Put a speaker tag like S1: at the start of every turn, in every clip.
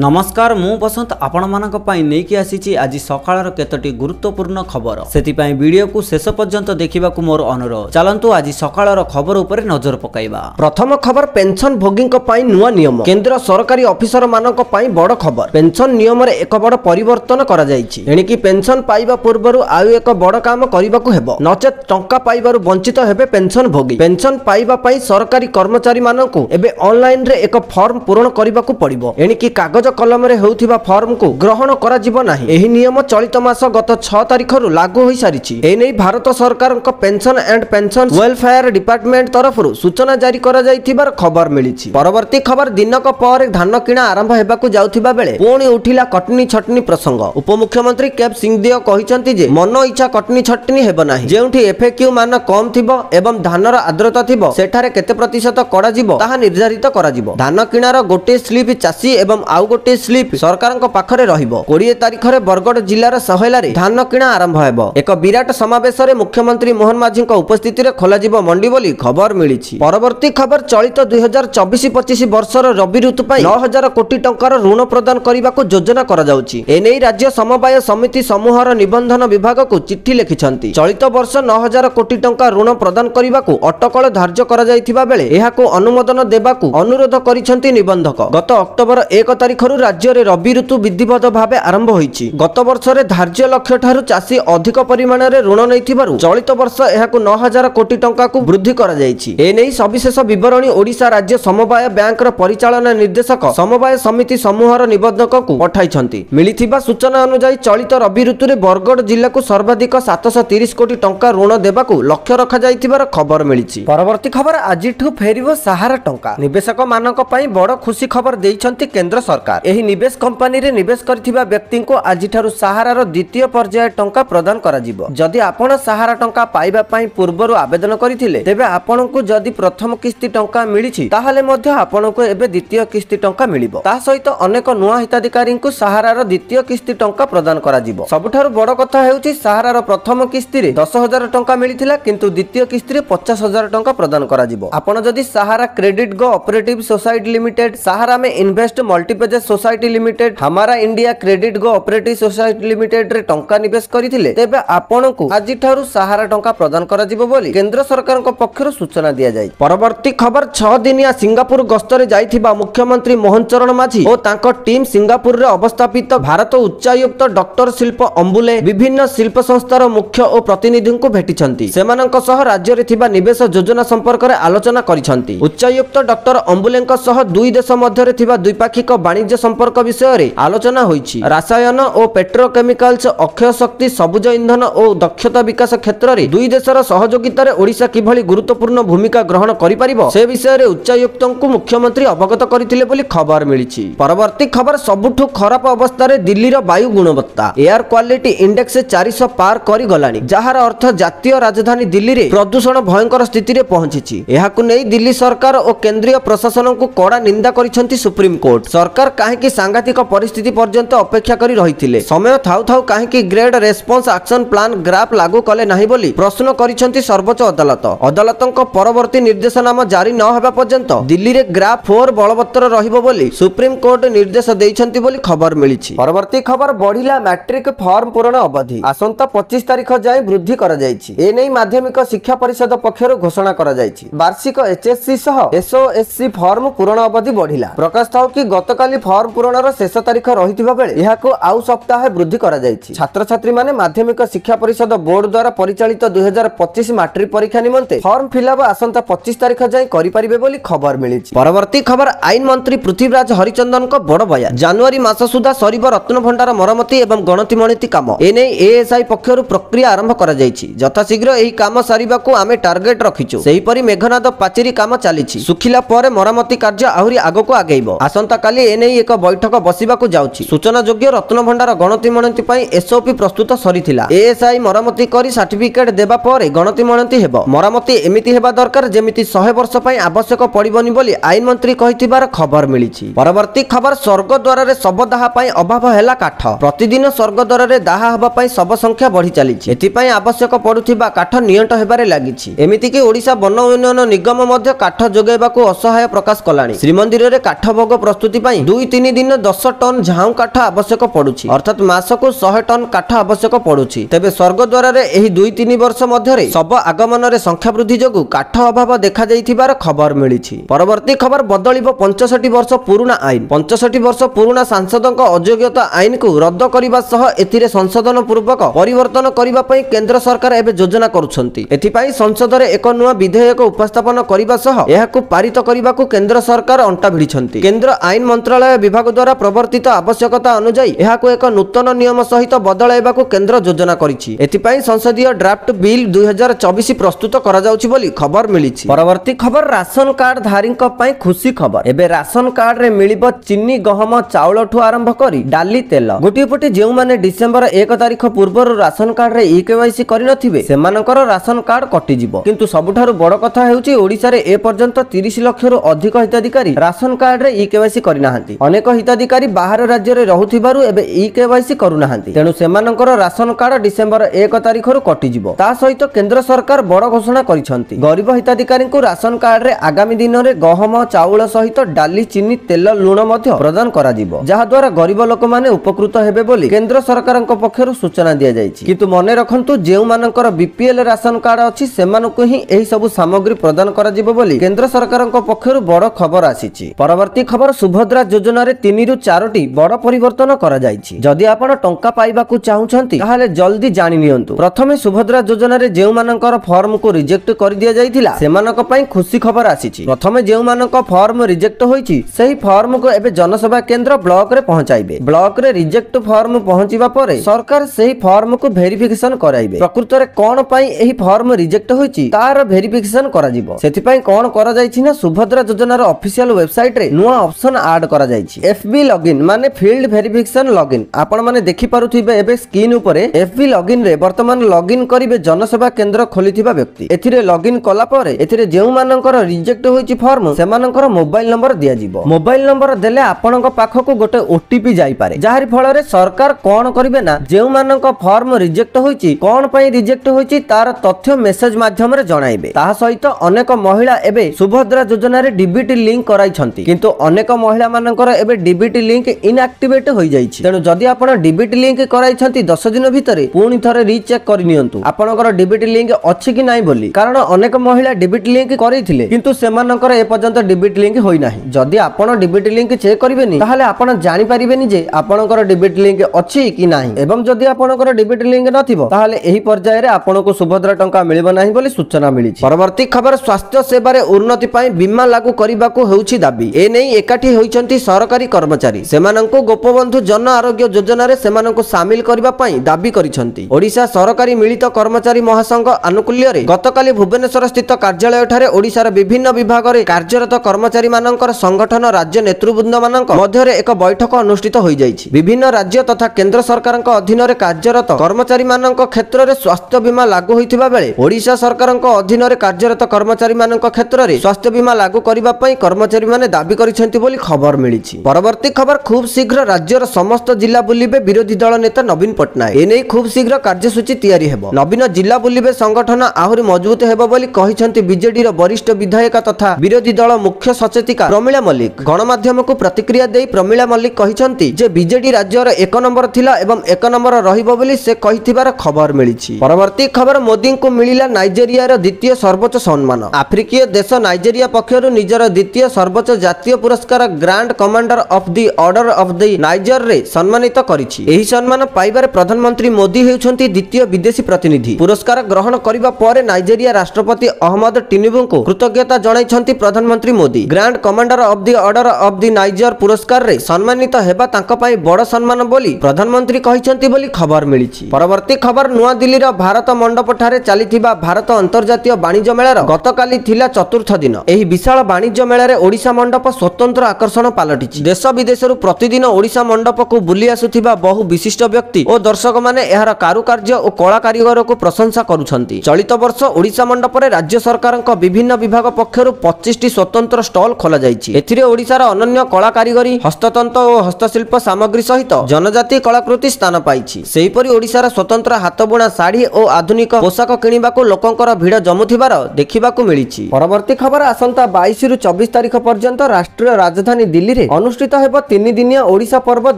S1: ନମସ୍କାର ମୁଁ ବସନ୍ତ ଆପଣମାନଙ୍କ ପାଇଁ ନେଇକି ଆସିଛି ଆଜି ସକାଳର କେତୋଟି ଗୁରୁତ୍ୱପୂର୍ଣ୍ଣ ଖବର ସେଥିପାଇଁ ଭିଡିଓକୁ ଶେଷ ପର୍ଯ୍ୟନ୍ତ ଦେଖିବାକୁ ମୋର ଅନୁରୋଧ ଚାଲନ୍ତୁ ଆଜି ସକାଳର ଖବର ଉପରେ ନଜର ପକାଇବା ପ୍ରଥମ ଖବର ପେନ୍ସନ ଭୋଗୀଙ୍କ ପାଇଁ ନୂଆ ନିୟମ କେନ୍ଦ୍ର ସରକାରୀ ଅଫିସରମାନଙ୍କ ପାଇଁ ବଡ଼ ଖବର ପେନ୍ସନ ନିୟମରେ ଏକ ବଡ଼ ପରିବର୍ତ୍ତନ କରାଯାଇଛି ଏଣିକି ପେନ୍ସନ ପାଇବା ପୂର୍ବରୁ ଆଉ ଏକ ବଡ଼ କାମ କରିବାକୁ ହେବ ନଚେତ ଟଙ୍କା ପାଇବାରୁ ବଞ୍ଚିତ ହେବେ ପେନ୍ସନ ଭୋଗୀ ପେନ୍ସନ ପାଇବା ପାଇଁ ସରକାରୀ କର୍ମଚାରୀମାନଙ୍କୁ ଏବେ ଅନଲାଇନ୍ରେ ଏକ ଫର୍ମ ପୂରଣ କରିବାକୁ ପଡ଼ିବ ଏଣିକି କାଗଜ କାଗଜ କଲମରେ ହେଉଥିବା ଫର୍ମକୁ ଗ୍ରହଣ କରାଯିବ ନାହିଁ ଏହି ନିୟମ ଚଳିତ ମାସ ଗତ ଛଅ ତାରିଖରୁ ଲାଗୁ ହୋଇସାରିଛି ଏନେଇ ଭାରତ ସରକାରଙ୍କ pension and pension welfare department ତରଫରୁ ସୂଚନା ଜାରି କରାଯାଇଥିବାର ଖବର ମିଳିଛି ପରବର୍ତ୍ତୀ ଖବର ଦିନକ ପରେ ଧାନ କିଣା ଆରମ୍ଭ ହେବାକୁ ଯାଉଥିବା ବେଳେ ପୁଣି ଉଠିଲା କଟନୀ ଛଟନୀ ପ୍ରସଙ୍ଗ ଉପମୁଖ୍ୟମନ୍ତ୍ରୀ କେପ୍ ସିଂହଦେଓ କହିଛନ୍ତି ଯେ ମନ ଇଚ୍ଛା କଟନୀ ଛଟନୀ ହେବ ନାହିଁ ଯେଉଁଠି ଏଫେକ୍ୟୁ ମାନ କମ୍ ଥିବ ଏବଂ ଧାନର ଆଦ୍ରତା ଥିବ ସେଠାରେ କେତେ ପ୍ରତିଶତ କରାଯିବ ତାହା ନିର୍ଦ୍ଧାରିତ କରାଯିବ ଧାନ କିଣାର ଗୋଟିଏ ସ୍ଲିପ୍ ଚାଷୀ ଏବଂ ଆଉ ଗୋଟିଏ ସ୍ଲିପ ସରକାରଙ୍କ ପାଖରେ ରହିବ କୋଡିଏ ତାରିଖରେ ବରଗଡ଼ ଜିଲ୍ଲାର ସହେଲାରେ ଧାନ କିଣା ଆରମ୍ଭ ହେବ ଏକ ବିରାଟ ସମାବେଶରେ ମୁଖ୍ୟମନ୍ତ୍ରୀ ମୋହନ ମାଝୀଙ୍କ ଉପସ୍ଥିତିରେ ଖୋଲାଯିବ ମଣ୍ଡି ବୋଲି ଖବର ମିଳିଛି ପରବର୍ତ୍ତୀ ଖବର ଚଳିତ ଦୁଇ ହଜାର ଚବିଶ ପଚିଶ ବର୍ଷର ରବି ଋତୁ ପାଇଁ ନଅ ହଜାର କୋଟି ଟଙ୍କାର ଋଣ ପ୍ରଦାନ କରିବାକୁ ଯୋଜନା କରାଯାଉଛି ଏନେଇ ରାଜ୍ୟ ସମବାୟ ସମିତି ସମୂହର ନିବନ୍ଧନ ବିଭାଗକୁ ଚିଠି ଲେଖିଛନ୍ତି ଚଳିତ ବର୍ଷ ନଅ ହଜାର କୋଟି ଟଙ୍କା ଋଣ ପ୍ରଦାନ କରିବାକୁ ଅଟକଳ ଧାର୍ଯ୍ୟ କରାଯାଇଥିବା ବେଳେ ଏହାକୁ ଅନୁମୋଦନ ଦେବାକୁ ଅନୁରୋଧ କରିଛନ୍ତି ନିବନ୍ଧକ ଗତ ଅକ୍ଟୋବର ଏକ ତାରିଖ ତାରିଖରୁ ରାଜ୍ୟରେ ରବି ଋତୁ ବିଧିବଦ୍ଧ ଭାବେ ଆରମ୍ଭ ହୋଇଛି ଗତ ବର୍ଷରେ ଧାର୍ଯ୍ୟ ଲକ୍ଷ୍ୟଠାରୁ ଚାଷୀ ଅଧିକ ପରିମାଣରେ ଋଣ ନେଇଥିବାରୁ ଚଳିତ ବର୍ଷ ଏହାକୁ ନଅ ହଜାର କୋଟି ଟଙ୍କାକୁ ବୃଦ୍ଧି କରାଯାଇଛି ଏନେଇ ସବିଶେଷ ବିବରଣୀ ଓଡ଼ିଶା ରାଜ୍ୟ ସମବାୟ ବ୍ୟାଙ୍କର ପରିଚାଳନା ନିର୍ଦ୍ଦେଶକ ସମବାୟ ସମିତି ସମୂହର ନିବନ୍ଧକକୁ ପଠାଇଛନ୍ତି ମିଳିଥିବା ସୂଚନା ଅନୁଯାୟୀ ଚଳିତ ରବି ଋତୁରେ ବରଗଡ଼ ଜିଲ୍ଲାକୁ ସର୍ବାଧିକ ସାତଶହ ତିରିଶ କୋଟି ଟଙ୍କା ଋଣ ଦେବାକୁ ଲକ୍ଷ୍ୟ ରଖାଯାଇଥିବାର ଖବର ମିଳିଛି ପରବର୍ତ୍ତୀ ଖବର ଆଜିଠୁ ଫେରିବ ସାହାରା ଟଙ୍କା ନିବେଶକମାନଙ୍କ ପାଇଁ ବଡ଼ ଖୁସି ଖବର ଦେଇଛନ୍ତି କେନ୍ଦ୍ର ସରକାର ଦରକାର ଏହି ନିବେଶ କମ୍ପାନୀରେ ନିବେଶ କରିଥିବା ବ୍ୟକ୍ତିଙ୍କୁ ଆଜିଠାରୁ ସାହାରାର ଦ୍ୱିତୀୟ ପର୍ଯ୍ୟାୟ ଟଙ୍କା ପ୍ରଦାନ କରାଯିବ ଯଦି ଆପଣ ସାହାରା ଟଙ୍କା ପାଇବା ପାଇଁ ପୂର୍ବରୁ ଆବେଦନ କରିଥିଲେ ତେବେ ଆପଣଙ୍କୁ ଯଦି ପ୍ରଥମ କିସ୍ତି ଟଙ୍କା ମିଳିଛି ତାହେଲେ ମଧ୍ୟ ଆପଣଙ୍କୁ ଏବେ ଦ୍ୱିତୀୟ କିସ୍ତି ଟଙ୍କା ମିଳିବ ତାହା ସହିତ ଅନେକ ନୂଆ ହିତାଧିକାରୀଙ୍କୁ ସାହାରାର ଦ୍ୱିତୀୟ କିସ୍ତି ଟଙ୍କା ପ୍ରଦାନ କରାଯିବ ସବୁଠାରୁ ବଡ଼ କଥା ହେଉଛି ସାହାରାର ପ୍ରଥମ କିସ୍ତିରେ ଦଶ ହଜାର ଟଙ୍କା ମିଳିଥିଲା କିନ୍ତୁ ଦ୍ୱିତୀୟ କିସ୍ତିରେ ପଚାଶ ହଜାର ଟଙ୍କା ପ୍ରଦାନ କରାଯିବ ଆପଣ ଯଦି Sahara credit cooperative society limited Sahara ଆମେ ଇନଭେଷ୍ଟ ମଲ୍ଟିପେଜ୍ Bajaj society limited Hamara India credit cooperative society limited रे टंका निवेश करथिले तेबे आपनकु आजि थारु सहारा टंका प्रदान करा जिवो बोली केंद्र सरकारक पक्षर सूचना दिया जाय परवर्ती खबर 6 दिनिया सिंगापुर गस्तरे जायथिबा मुख्यमंत्री मोहन चरण माझी ओ तांको टीम सिंगापुर रे अवस्थापित भारत उच्चायुक्त डॉक्टर शिल्प अंबुले विभिन्न शिल्प संस्थार मुख्य ओ प्रतिनिधिंकु भेटिछंती सेमानक सह राज्य रे थिबा निवेश योजना संपर्क रे आलोचना करिछंती उच्चायुक्त डॉक्टर अंबुलेंक सह दुई देश मध्ये रे थिबा द्विपाक्षिक वाणी ବାଣିଜ୍ୟ ସମ୍ପର୍କ ବିଷୟରେ ଆଲୋଚନା ହୋଇଛି ରାସାୟନ ଓ ପେଟ୍ରୋକେମିକାଲ୍ସ ଅକ୍ଷୟ ଶକ୍ତି ସବୁଜ ଇନ୍ଧନ ଓ ଦକ୍ଷତା ବିକାଶ କ୍ଷେତ୍ରରେ ଦୁଇ ଦେଶର ସହଯୋଗିତାରେ ଓଡ଼ିଶା କିଭଳି ଗୁରୁତ୍ୱପୂର୍ଣ୍ଣ ଭୂମିକା ଗ୍ରହଣ କରିପାରିବ ସେ ବିଷୟରେ ଉଚ୍ଚାୟୁକ୍ତଙ୍କୁ ମୁଖ୍ୟମନ୍ତ୍ରୀ ଅବଗତ କରିଥିଲେ ବୋଲି ଖବର ମିଳିଛି ପରବର୍ତ୍ତୀ ଖବର ସବୁଠୁ ଖରାପ ଅବସ୍ଥାରେ ଦିଲ୍ଲୀର ବାୟୁ ଗୁଣବତ୍ତା ଏୟାର କ୍ୱାଲିଟି ଇଣ୍ଡେକ୍ସ ଚାରିଶହ ପାର କରିଗଲାଣି ଯାହାର ଅର୍ଥ ଜାତୀୟ ରାଜଧାନୀ ଦିଲ୍ଲୀରେ ପ୍ରଦୂଷଣ ଭୟଙ୍କର ସ୍ଥିତିରେ ପହଞ୍ଚିଛି ଏହାକୁ ନେଇ ଦିଲ୍ଲୀ ସରକାର ଓ କେନ୍ଦ୍ରୀୟ ପ୍ରଶାସନକୁ କଡ଼ା ନିନ୍ଦା କରିଛନ୍ତି ସୁପ୍ରିମକୋର୍ଟ ସରକାର କାହିଁକି ସାଂଘାତିକ ପରିସ୍ଥିତି ପର୍ଯ୍ୟନ୍ତ ଅପେକ୍ଷା କରି ରହିଥିଲେ ସମୟ ଥାଉ ଥାଉ କାହିଁକି grade response action plan GRAP ଲାଗୁ କଲେ ନାହିଁ ବୋଲି ପ୍ରଶ୍ନ କରିଛନ୍ତି ସର୍ବୋଚ୍ଚ ଅଦାଲତ ଅଦାଲତଙ୍କ ପରବର୍ତ୍ତୀ ନିର୍ଦ୍ଦେଶନାମା ଜାରି ନ ହେବା ପର୍ଯ୍ୟନ୍ତ ଦିଲ୍ଲୀରେ ଗ୍ରାଫ୍ ଫୋର୍ ବଳବତ୍ତର ରହିବ ବୋଲି ସୁପ୍ରିମକୋର୍ଟ ନିର୍ଦ୍ଦେଶ ଦେଇଛନ୍ତି ବୋଲି ଖବର ମିଳିଛି ପରବର୍ତ୍ତୀ ଖବର ବଢିଲା ମ୍ୟାଟ୍ରିକ୍ ଫର୍ମ ପୂରଣ ଅବଧି ଆସନ୍ତା ପଚିଶ ତାରିଖ ଯାଏଁ ବୃଦ୍ଧି କରାଯାଇଛି ଏନେଇ ମାଧ୍ୟମିକ ଶିକ୍ଷା ପରିଷଦ ପକ୍ଷରୁ ଘୋଷଣା କରାଯାଇଛି ବାର୍ଷିକ ଏଚ୍ଏସ୍ସି ସହ ଏସ୍ଓଏସ୍ସି ଫର୍ମ ପୂରଣ ଅବଧି ବଢିଲା ପ୍ରକାଶ ଥାଉ କି ଗତକାଲି ଫର୍ମ ପୂରଣର ଶେଷ ତାରିଖ ରହିଥିବା ବେଳେ ଏହାକୁ ଆଉ ସପ୍ତାହେ ବୃଦ୍ଧି କରାଯାଇଛି ଛାତ୍ରଛାତ୍ରୀମାନେ ମାଧ୍ୟମିକ ଶିକ୍ଷା ପରିଷଦ ବୋର୍ଡ ଦ୍ୱାରା ପରିଚାଳିତ ଦୁଇହଜାର ପଚିଶ ମାଟ୍ରିକ ପରୀକ୍ଷା ନିମନ୍ତେ ଫର୍ମ ଫିଲ୍ଅପ୍ ଆସନ୍ତା ପଚିଶ ତାରିଖ ଯାଏଁ କରିପାରିବେ ବୋଲି ଖବର ମିଳିଛି ପରବର୍ତ୍ତୀ ଖବର ଆଇନ ମନ୍ତ୍ରୀ ପୃଥିବୀରାଜ ହରିଚନ୍ଦନଙ୍କ ବଡ଼ ବୟାନ ଜାନୁଆରୀ ମାସ ସୁଦ୍ଧା ସରିବ ରତ୍ନଭଣ୍ଡାର ମରାମତି ଏବଂ ଗଣତି ମଣତି କାମ ଏନେଇ ଏଏସ୍ଆଇ ପକ୍ଷରୁ ପ୍ରକ୍ରିୟା ଆରମ୍ଭ କରାଯାଇଛି ଯଥାଶୀଘ୍ର ଏହି କାମ ସାରିବାକୁ ଆମେ ଟାର୍ଗେଟ୍ ରଖିଛୁ ସେହିପରି ମେଘନାଦ ପାଚେରୀ କାମ ଚାଲିଛି ଶୁଖିଲା ପରେ ମରାମତି କାର୍ଯ୍ୟ ଆହୁରି ଆଗକୁ ଆଗେଇବ ଆସନ୍ତାକାଲି ଏନେଇ ନେଇ ଏକ ବୈଠକ ବସିବାକୁ ଯାଉଛି ସୂଚନା ଯୋଗ୍ୟ ରତ୍ନଭଣ୍ଡାର ଗଣତି ମଣତି ପାଇଁ ଏସ୍ଓପି ପ୍ରସ୍ତୁତ ସରିଥିଲା ଏଏସ୍ଆଇ ମରାମତି କରି ସାର୍ଟିଫିକେଟ୍ ଦେବା ପରେ ଗଣତି ମଣତି ହେବ ମରାମତି ଏମିତି ହେବା ଦରକାର ଯେମିତି ଶହେ ବର୍ଷ ପାଇଁ ଆବଶ୍ୟକ ପଡ଼ିବନି ବୋଲି ଆଇନ ମନ୍ତ୍ରୀ କହିଥିବାର ଖବର ମିଳିଛି ପରବର୍ତ୍ତୀ ଖବର ସ୍ୱର୍ଗଦ୍ୱାରରେ ଶବ ଦାହ ପାଇଁ ଅଭାବ ହେଲା କାଠ ପ୍ରତିଦିନ ସ୍ୱର୍ଗଦ୍ୱାରରେ ଦାହା ହେବା ପାଇଁ ଶବ ସଂଖ୍ୟା ବଢି ଚାଲିଛି ଏଥିପାଇଁ ଆବଶ୍ୟକ ପଡୁଥିବା କାଠ ନିଅଣ୍ଟ ହେବାରେ ଲାଗିଛି ଏମିତିକି ଓଡ଼ିଶା ବନ ଉନ୍ନୟନ ନିଗମ ମଧ୍ୟ କାଠ ଯୋଗାଇବାକୁ ଅସହାୟ ପ୍ରକାଶ କଲାଣି ଶ୍ରୀମନ୍ଦିରରେ କାଠ ଭୋଗ ପ୍ରସ୍ତୁତି ପାଇଁ ଦୁଇ ଦୁଇ ତିନି ଦିନ ଦଶ ଟନ୍ ଝାଉଁ କାଠ ଆବଶ୍ୟକ ପଡୁଛି ଅର୍ଥାତ୍ ମାସକୁ ଶହେ ଟନ୍ କାଠ ଆବଶ୍ୟକ ପଡୁଛି ତେବେ ସ୍ୱର୍ଗଦ୍ୱାରରେ ଏହି ଦୁଇ ତିନି ବର୍ଷ ମଧ୍ୟରେ ଶବ ଆଗମନରେ ସଂଖ୍ୟା ବୃଦ୍ଧି ଯୋଗୁଁ କାଠ ଅଭାବ ଦେଖାଯାଇଥିବାର ଖବର ମିଳିଛି ପରବର୍ତ୍ତୀ ଖବର ବଦଳିବ ପଞ୍ଚଷଠି ବର୍ଷ ପୁରୁଣା ଆଇନ ପଞ୍ଚଷଠି ବର୍ଷ ପୁରୁଣା ସାଂସଦଙ୍କ ଅଯୋଗ୍ୟତା ଆଇନକୁ ରଦ୍ଦ କରିବା ସହ ଏଥିରେ ସଂଶୋଧନ ପୂର୍ବକ ପରିବର୍ତ୍ତନ କରିବା ପାଇଁ କେନ୍ଦ୍ର ସରକାର ଏବେ ଯୋଜନା କରୁଛନ୍ତି ଏଥିପାଇଁ ସଂସଦରେ ଏକ ନୂଆ ବିଧେୟକ ଉପସ୍ଥାପନ କରିବା ସହ ଏହାକୁ ପାରିତ କରିବାକୁ କେନ୍ଦ୍ର ସରକାର ଅଣ୍ଟା ଭିଡ଼ିଛନ୍ତି କେନ୍ଦ୍ର ଆଇନ ମନ୍ତ୍ରଣାଳୟ ମନ୍ତ୍ରଣାଳୟ ବିଭାଗ ଦ୍ୱାରା ପ୍ରବର୍ତ୍ତିତ ଆବଶ୍ୟକତା ଅନୁଯାୟୀ ଏହାକୁ ଏକ ନୂତନ ନିୟମ ସହିତ ବଦଳାଇବାକୁ କେନ୍ଦ୍ର ଯୋଜନା କରିଛି ଏଥିପାଇଁ ସଂସଦୀୟ ଡ୍ରାଫ୍ଟ ବିଲ୍ ଦୁଇହଜାର ଚବିଶ ପ୍ରସ୍ତୁତ କରାଯାଉଛି ବୋଲି ଖବର ମିଳିଛି ପରବର୍ତ୍ତୀ ଖବର ରାସନ କାର୍ଡଧାରୀଙ୍କ ପାଇଁ ଖୁସି ଖବର ଏବେ ରାସନ କାର୍ଡରେ ମିଳିବ ଚିନି ଗହମ ଚାଉଳଠୁ ଆରମ୍ଭ କରି ଡାଲି ତେଲ ଗୋଟିଏ ପଟେ ଯେଉଁମାନେ ଡିସେମ୍ବର ଏକ ତାରିଖ ପୂର୍ବରୁ ରାସନ କାର୍ଡରେ ଇ କେୱାଇସି କରିନଥିବେ ସେମାନଙ୍କର ରାସନ କାର୍ଡ କଟିଯିବ କିନ୍ତୁ ସବୁଠାରୁ ବଡ଼ କଥା ହେଉଛି ଓଡ଼ିଶାରେ ଏପର୍ଯ୍ୟନ୍ତ ତିରିଶ ଲକ୍ଷରୁ ଅଧିକ ହିତାଧିକାରୀ ରାସନ କାର୍ଡରେ ଇ କେୱାଇସି କରିନାହାନ୍ତି ନାହାନ୍ତି ଅନେକ ହିତାଧିକାରୀ ବାହାର ରାଜ୍ୟରେ ରହୁଥିବାରୁ ଏବେ ଇ କେୱାଇସି କରୁନାହାନ୍ତି ତେଣୁ ସେମାନଙ୍କର ରାସନ କାର୍ଡ ଡିସେମ୍ବର ଏକ ତାରିଖରୁ କଟିଯିବ ତା ସହିତ କେନ୍ଦ୍ର ସରକାର ବଡ ଘୋଷଣା କରିଛନ୍ତି ଗରିବ ହିତାଧିକାରୀଙ୍କୁ ରାସନ କାର୍ଡରେ ଆଗାମୀ ଦିନରେ ଗହମ ଚାଉଳ ସହିତ ଡାଲି ଚିନି ତେଲ ଲୁଣ ମଧ୍ୟ ପ୍ରଦାନ କରାଯିବ ଯାହାଦ୍ୱାରା ଗରିବ ଲୋକମାନେ ଉପକୃତ ହେବେ ବୋଲି କେନ୍ଦ୍ର ସରକାରଙ୍କ ପକ୍ଷରୁ ସୂଚନା ଦିଆଯାଇଛି କିନ୍ତୁ ମନେ ରଖନ୍ତୁ ଯେଉଁମାନଙ୍କର ବିପିଏଲ ରାସନ କାର୍ଡ ଅଛି ସେମାନଙ୍କୁ ହିଁ ଏହି ସବୁ ସାମଗ୍ରୀ ପ୍ରଦାନ କରାଯିବ ବୋଲି କେନ୍ଦ୍ର ସରକାରଙ୍କ ପକ୍ଷରୁ ବଡ ଖବର ଆସିଛି ପରବର୍ତ୍ତୀ ଖବର ସୁଭଦ୍ରା ଯୋଜନାରେ ତିନିରୁ ଚାରୋଟି ବଡ଼ ପରିବର୍ତ୍ତନ କରାଯାଇଛି ଯଦି ଆପଣ ଟଙ୍କା ପାଇବାକୁ ଚାହୁଁଛନ୍ତି ତାହେଲେ ଜଲ୍ଦି ଜାଣି ନିଅନ୍ତୁ ପ୍ରଥମେ ସୁଭଦ୍ରା ଯୋଜନାରେ ଯେଉଁମାନଙ୍କର ଫର୍ମକୁ ରିଜେକ୍ଟ କରିଦିଆଯାଇଥିଲା ସେମାନଙ୍କ ପାଇଁ ଖୁସି ଖବର ଆସିଛି ପ୍ରଥମେ ଯେଉଁମାନଙ୍କ ଫର୍ମ ରିଜେକ୍ଟ ହୋଇଛି ସେହି ଫର୍ମକୁ ଏବେ ଜନସେବା କେନ୍ଦ୍ର ବ୍ଲକରେ ପହଞ୍ଚାଇବେ ବ୍ଲକରେ ରିଜେକ୍ଟ ଫର୍ମ ପହଞ୍ଚିବା ପରେ ସରକାର ସେହି ଫର୍ମକୁ ଭେରିଫିକେସନ କରାଇବେ ପ୍ରକୃତରେ କ'ଣ ପାଇଁ ଏହି ଫର୍ମ ରିଜେକ୍ଟ ହୋଇଛି ତାର ଭେରିଫିକେସନ କରାଯିବ ସେଥିପାଇଁ କ'ଣ କରାଯାଇଛି ନା ସୁଭଦ୍ରା ଯୋଜନାର ଅଫିସିଆଲ ୱେବସାଇଟରେ ନୂଆ ଅପସନ ଆଡ୍ କରାଯାଇଛି କରାଯାଇଛି ଏଫବି ଲଗ୍ଇନ୍ ମାନେ ଫିଲ୍ଡ ଭେରିଫିକେସନ ଲଗ୍ଇନ୍ ଆପଣମାନେ ଦେଖିପାରୁଥିବେ ଏବେ ସ୍କ୍ରିନ୍ ଉପରେ ଏଫବି ଲଗ୍ଇନ୍ରେ ବର୍ତ୍ତମାନ ଲଗ୍ଇନ୍ କରିବେ ଜନସେବା କେନ୍ଦ୍ର ଖୋଲିଥିବା ବ୍ୟକ୍ତି ଏଥିରେ ଲଗ୍ଇନ୍ କଲା ପରେ ଏଥିରେ ଯେଉଁମାନଙ୍କର ରିଜେକ୍ଟ ହୋଇଛି ଫର୍ମ ସେମାନଙ୍କର ମୋବାଇଲ ନମ୍ବର ଦିଆଯିବ ମୋବାଇଲ ନମ୍ବର ଦେଲେ ଆପଣଙ୍କ ପାଖକୁ ଗୋଟେ ଓଟିପି ଯାଇପାରେ ଯାହାରି ଫଳରେ ସରକାର କଣ କରିବେ ନା ଯେଉଁମାନଙ୍କ ଫର୍ମ ରିଜେକ୍ଟ ହୋଇଛି କଣ ପାଇଁ ରିଜେକ୍ଟ ହୋଇଛି ତାର ତଥ୍ୟ ମେସେଜ ମାଧ୍ୟମରେ ଜଣାଇବେ ତାହା ସହିତ ଅନେକ ମହିଳା ଏବେ ସୁଭଦ୍ରା ଯୋଜନାରେ ଡିବିଟି ଲିଙ୍କ କରାଇଛନ୍ତି କିନ୍ତୁ ଅନେକ ମହିଳାମାନଙ୍କ ଆପଣଙ୍କର ଏବେ ଡିବିଟି ଲିଙ୍କ ଇନଆକ୍ଟିଭେଟ ହୋଇଯାଇଛି ତେଣୁ ଯଦି ଆପଣ ଡିବିଟି ଲିଙ୍କ କରାଇଛନ୍ତି ଦଶ ଦିନ ଭିତରେ ପୁଣି ଥରେ ରିଚେକ୍ କରିନିଅନ୍ତୁ ଆପଣଙ୍କର ଡିବିଟି ଲିଙ୍କ ଅଛି କି ନାହିଁ ବୋଲି କାରଣ ଅନେକ ମହିଳା ଡିବିଟି ଲିଙ୍କ କରିଥିଲେ କିନ୍ତୁ ସେମାନଙ୍କର ଏପର୍ଯ୍ୟନ୍ତ ଡିବିଟି ଲିଙ୍କ ହୋଇନାହିଁ ଯଦି ଆପଣ ଡିବିଟି ଲିଙ୍କ ଚେକ୍ କରିବେନି ତାହେଲେ ଆପଣ ଜାଣିପାରିବେନି ଯେ ଆପଣଙ୍କର ଡିବିଟି ଲିଙ୍କ ଅଛି କି ନାହିଁ ଏବଂ ଯଦି ଆପଣଙ୍କର ଡିବିଟି ଲିଙ୍କ ନଥିବ ତାହେଲେ ଏହି ପର୍ଯ୍ୟାୟରେ ଆପଣଙ୍କୁ ସୁଭଦ୍ରା ଟଙ୍କା ମିଳିବ ନାହିଁ ବୋଲି ସୂଚନା ମିଳିଛି ପରବର୍ତ୍ତୀ ଖବର ସ୍ୱାସ୍ଥ୍ୟ ସେବାରେ ଉନ୍ନତି ପାଇଁ ବୀମା ଲାଗୁ କରିବାକୁ ହେଉଛି ଦାବି ଏନେଇ ଏକାଠି ହୋଇଛନ୍ତି ସରକାରୀ କର୍ମଚାରୀ ସେମାନଙ୍କୁ ଗୋପବନ୍ଧୁ ଜନ ଆରୋଗ୍ୟ ଯୋଜନାରେ ସେମାନଙ୍କୁ ସାମିଲ କରିବା ପାଇଁ ଦାବି କରିଛନ୍ତି ଓଡ଼ିଶା ସରକାରୀ ମିଳିତ କର୍ମଚାରୀ ମହାସଂଘ ଆନୁକୂଲ୍ୟରେ ଗତକାଲି ଭୁବନେଶ୍ୱର ସ୍ଥିତ କାର୍ଯ୍ୟାଳୟଠାରେ ଓଡ଼ିଶାର ବିଭିନ୍ନ ବିଭାଗରେ କାର୍ଯ୍ୟରତ କର୍ମଚାରୀମାନଙ୍କର ସଂଗଠନ ରାଜ୍ୟ ନେତୃବୃନ୍ଦମାନଙ୍କ ମଧ୍ୟରେ ଏକ ବୈଠକ ଅନୁଷ୍ଠିତ ହୋଇଯାଇଛି ବିଭିନ୍ନ ରାଜ୍ୟ ତଥା କେନ୍ଦ୍ର ସରକାରଙ୍କ ଅଧୀନରେ କାର୍ଯ୍ୟରତ କର୍ମଚାରୀମାନଙ୍କ କ୍ଷେତ୍ରରେ ସ୍ୱାସ୍ଥ୍ୟ ବୀମା ଲାଗୁ ହୋଇଥିବା ବେଳେ ଓଡ଼ିଶା ସରକାରଙ୍କ ଅଧୀନରେ କାର୍ଯ୍ୟରତ କର୍ମଚାରୀମାନଙ୍କ କ୍ଷେତ୍ରରେ ସ୍ୱାସ୍ଥ୍ୟ ବୀମା ଲାଗୁ କରିବା ପାଇଁ କର୍ମଚାରୀମାନେ ଦାବି କରିଛନ୍ତି ବୋଲି ଖବର ମିଳିଛି ଦେଇଛି ପରବର୍ତ୍ତୀ ଖବର ଖୁବ୍ ଶୀଘ୍ର ରାଜ୍ୟର ସମସ୍ତ ଜିଲ୍ଲା ବୁଲିବେ ବିରୋଧୀ ଦଳ ନେତା ନବୀନ ପଟ୍ଟନାୟକ ଏନେଇ ଖୁବ୍ ଶୀଘ୍ର କାର୍ଯ୍ୟସୂଚୀ ତିଆରି ହେବ ନବୀନ ଜିଲ୍ଲା ବୁଲିବେ ସଂଗଠନ ଆହୁରି ମଜବୁତ ହେବ ବୋଲି କହିଛନ୍ତି ବିଜେଡିର ବରିଷ୍ଠ ବିଧାୟିକା ତଥା ବିରୋଧୀ ଦଳ ମୁଖ୍ୟ ସଚେତିକା ପ୍ରମିଳା ମଲ୍ଲିକ ଗଣମାଧ୍ୟମକୁ ପ୍ରତିକ୍ରିୟା ଦେଇ ପ୍ରମିଳା ମଲ୍ଲିକ କହିଛନ୍ତି ଯେ ବିଜେଡି ରାଜ୍ୟର ଏକ ନମ୍ବର ଥିଲା ଏବଂ ଏକ ନମ୍ବର ରହିବ ବୋଲି ସେ କହିଥିବାର ଖବର ମିଳିଛି ପରବର୍ତ୍ତୀ ଖବର ମୋଦିଙ୍କୁ ମିଳିଲା ନାଇଜେରିଆର ଦ୍ୱିତୀୟ ସର୍ବୋଚ୍ଚ ସମ୍ମାନ ଆଫ୍ରିକୀୟ ଦେଶ ନାଇଜେରିଆ ପକ୍ଷରୁ ନିଜର ଦ୍ୱିତୀୟ ସର୍ବୋଚ୍ଚ ଜାତୀୟ ପୁରସ୍କାର ଗ୍ରାଣ୍ଡ କମ commander of the order of the নাইজରରେ ସମ୍ମାନିତ କରିଛି ଏହି ସମ୍ମାନ ପାଇବାରେ ପ୍ରଧାନମନ୍ତ୍ରୀ ମୋଦି ହେଉଛନ୍ତି ଦ୍ୱିତୀୟ ବିଦେଶୀ ପ୍ରତିନିଧି ପୁରସ୍କାର ଗ୍ରହଣ କରିବା ପରେ ନାଇଜେରିଆ ରାଷ୍ଟ୍ରପତି ଅହମ୍ମଦ ଟିନିବୁଙ୍କୁ କୃତଜ୍ଞତା ଜଣାଇଛନ୍ତି ପ୍ରଧାନମନ୍ତ୍ରୀ Modi grand commander of the order of the Niger ପୁରସ୍କାରରେ ସମ୍ମାନିତ ହେବା ତାଙ୍କ ପାଇଁ ବଡ଼ ସମ୍ମାନ ବୋଲି ପ୍ରଧାନମନ୍ତ୍ରୀ କହିଛନ୍ତି ବୋଲି ଖବର ମିଳିଛି ପରବର୍ତ୍ତୀ ଖବର ନୂଆଦିଲ୍ଲୀର ଭାରତ ମଣ୍ଡପଠାରେ ଚାଲିଥିବା ଭାରତ ଅନ୍ତର୍ଜାତୀୟ ବାଣିଜ୍ୟ ମେଳାର ଗତକାଲି ଥିଲା ଚତୁର୍ଥ ଦିନ ଏହି ବିଶାଳ ବାଣିଜ୍ୟ ମେଳାରେ ଓଡ଼ିଶା ମଣ୍ଡପ ସ୍ୱତନ୍ତ୍ର ଆକର୍ଷଣ ପାଲଟି ଘଟିଛି ଦେଶ ବିଦେଶରୁ ପ୍ରତିଦିନ ଓଡ଼ିଶା ମଣ୍ଡପକୁ ବୁଲି ଆସୁଥିବା ବହୁ ବିଶିଷ୍ଟ ବ୍ୟକ୍ତି ଓ ଦର୍ଶକମାନେ ଏହାର କାରୁକାର୍ଯ୍ୟ ଓ କଳା କାରିଗରକୁ ପ୍ରଶଂସା କରୁଛନ୍ତି ଚଳିତ ବର୍ଷ ଓଡ଼ିଶା ମଣ୍ଡପରେ ରାଜ୍ୟ ସରକାରଙ୍କ ବିଭିନ୍ନ ବିଭାଗ ପକ୍ଷରୁ ପଚିଶଟି ସ୍ୱତନ୍ତ୍ର ଷ୍ଟଲ ଖୋଲାଯାଇଛି ଏଥିରେ ଓଡ଼ିଶାର ଅନନ୍ୟ କଳା କାରିଗରୀ ହସ୍ତତନ୍ତ ଓ ହସ୍ତଶିଳ୍ପ ସାମଗ୍ରୀ ସହିତ ଜନଜାତି କଳାକୃତି ସ୍ଥାନ ପାଇଛି ସେହିପରି ଓଡ଼ିଶାର ସ୍ୱତନ୍ତ୍ର ହାତବୁଣା ଶାଢ଼ୀ ଓ ଆଧୁନିକ ପୋଷାକ କିଣିବାକୁ ଲୋକଙ୍କର ଭିଡ଼ ଜମୁଥିବାର ଦେଖିବାକୁ ମିଳିଛି ପରବର୍ତ୍ତୀ ଖବର ଆସନ୍ତା ବାଇଶରୁ ଚବିଶ ତାରିଖ ପର୍ଯ୍ୟନ୍ତ ରାଷ୍ଟ୍ରୀୟ ରାଜଧାନୀ ଦିଲ୍ଲୀରେ ଦେଇଛି ଅନୁଷ୍ଠିତ ହେବ ତିନିଦିନିଆ ଓଡ଼ିଶା ପର୍ବ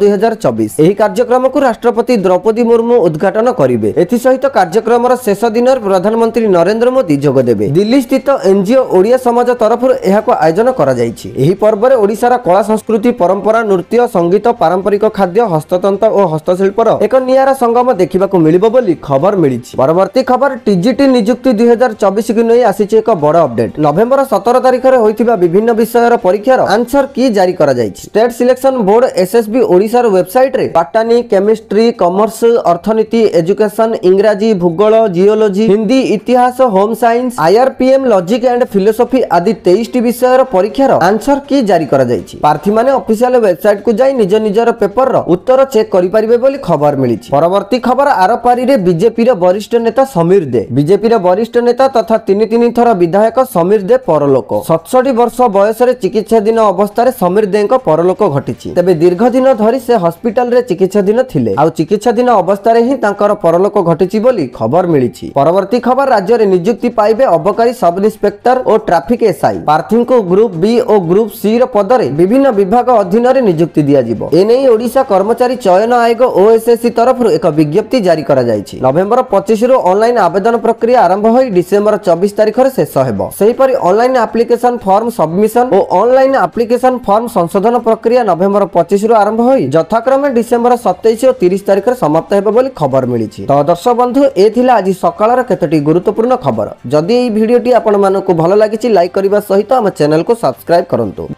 S1: ଦୁଇହଜାର ଚବିଶ ଏହି କାର୍ଯ୍ୟକ୍ରମକୁ ରାଷ୍ଟ୍ରପତି ଦ୍ରୌପଦୀ ମୁର୍ମୁ ଉଦ୍ଘାଟନ କରିବେ ଏଥିସହିତ କାର୍ଯ୍ୟକ୍ରମର ଶେଷ ଦିନରେ ପ୍ରଧାନମନ୍ତ୍ରୀ ନରେନ୍ଦ୍ର ମୋଦି ଯୋଗ ଦେବେ ଦିଲ୍ଲୀ ସ୍ଥିତ ଏନ୍ଜିଓ ଓଡ଼ିଆ ସମାଜ ତରଫରୁ ଏହାକୁ ଆୟୋଜନ କରାଯାଇଛି ଏହି ପର୍ବରେ ଓଡ଼ିଶାର କଳା ସଂସ୍କୃତି ପରମ୍ପରା ନୃତ୍ୟ ସଙ୍ଗୀତ ପାରମ୍ପରିକ ଖାଦ୍ୟ ହସ୍ତତନ୍ତ ଓ ହସ୍ତଶିଳ୍ପର ଏକ ନିଆରା ସଙ୍ଗମ ଦେଖିବାକୁ ମିଳିବ ବୋଲି ଖବର ମିଳିଛି ପରବର୍ତ୍ତୀ ଖବର ଟିଜିଟି ନିଯୁକ୍ତି ଦୁଇହଜାର ଚବିଶକୁ ନେଇ ଆସିଛି ଏକ ବଡ଼ ଅପଡେଟ୍ ନଭେମ୍ବର ସତର ତାରିଖରେ ହୋଇଥିବା ବିଭିନ୍ନ ବିଷୟର ପରୀକ୍ଷାର ଆନ୍ସର କି ଜାରି କରାଯାଇଛି କରାଯାଇଛି ଷ୍ଟେଟ୍ ସିଲେକ୍ସନ ବୋର୍ଡ ଏସ୍ଏସ୍ବି ଓଡ଼ିଶାର ୱେବସାଇଟ୍ରେ ପାଟାନୀ କେମିଷ୍ଟ୍ରି କମର୍ସ ଅର୍ଥନୀତି ଏଜୁକେସନ ଇଂରାଜୀ ଭୂଗୋଳ ଜିଓଲୋଜି ହିନ୍ଦୀ ଇତିହାସ home science IRPM logic and philosophy ଆଦି তেইশটি বিষয়ের পরীক্ষার আনসর কি জারি করা যাই প্রার্থী মানে অফিসিয়াল ওয়েবসাইট কু যাই নিজ নিজের পেপর উত্তর চেক করে পারিবে বলে খবর মিলিছি পরবর্তী খবর আরপারিরে বিজেপির বরিষ্ঠ নেতা সমীর দে বিজেপির বরিষ্ঠ নেতা তথা তিন তিন থর বিধায়ক সমীর দে পরলোক সতষঠি বর্ষ বয়সের চিকিৎসাধীন অবস্থায় সমীর দে ବାଜପେୟୀଙ୍କ ପରଲୋକ ଘଟିଛି ତେବେ ଦୀର୍ଘ ଦିନ ଧରି ସେ ହସ୍ପିଟାଲରେ ଚିକିତ୍ସାଧୀନ ଥିଲେ ଆଉ ଚିକିତ୍ସାଧୀନ ଅବସ୍ଥାରେ ହିଁ ତାଙ୍କର ପରଲୋକ ଘଟିଛି ବୋଲି ଖବର ମିଳିଛି ପରବର୍ତ୍ତୀ ଖବର ରାଜ୍ୟରେ ନିଯୁକ୍ତି ପାଇବେ ଅବକାରୀ ସବ୍ ଇନ୍ସପେକ୍ଟର ଓ ଟ୍ରାଫିକ୍ ଏସ୍ଆଇ ପ୍ରାର୍ଥୀଙ୍କୁ ଗ୍ରୁପ୍ ବି ଓ ଗ୍ରୁପ ସି ର ପଦରେ ବିଭିନ୍ନ ବିଭାଗ ଅଧୀନରେ ନିଯୁକ୍ତି ଦିଆଯିବ ଏନେଇ ଓଡ଼ିଶା କର୍ମଚାରୀ ଚୟନ ଆୟୋଗ ଓଏସ୍ଏସ୍ସି ତରଫରୁ ଏକ ବିଜ୍ଞପ୍ତି ଜାରି କରାଯାଇଛି ନଭେମ୍ବର ପଚିଶରୁ ଅନଲାଇନ୍ ଆବେଦନ ପ୍ରକ୍ରିୟା ଆରମ୍ଭ ହୋଇ ଡିସେମ୍ବର ଚବିଶ ତାରିଖରେ ଶେଷ ହେବ ସେହିପରି ଅନଲାଇନ୍ ଆପ୍ଲିକେସନ ଫର୍ମ ସବମିଶନ ଓ ଅନଲାଇନ୍ ଆପ୍ଲିକେସନ ଫର୍ମ ସଂଶୋଧନ ପ୍ରକ୍ରିୟା ନଭେମ୍ବର ପଚିଶରୁ ଆରମ୍ଭ ହୋଇ ଯଥାକ୍ରମେ ଡିସେମ୍ବର ସତେଇଶ ଓ ତିରିଶ ତାରିଖରେ ସମାପ୍ତ ହେବ ବୋଲି ଖବର ମିଳିଛି ତ ଦର୍ଶକ ବନ୍ଧୁ ଏ ଥିଲା ଆଜି ସକାଳର କେତୋଟି ଗୁରୁତ୍ୱପୂର୍ଣ୍ଣ ଖବର ଯଦି ଏହି ଭିଡ଼ିଓଟି ଆପଣମାନଙ୍କୁ ଭଲ ଲାଗିଛି ଲାଇକ୍ କରିବା ସହିତ ଆମ ଚ୍ୟାନେଲକୁ ସବସ୍କ୍ରାଇବ୍ କରନ୍ତୁ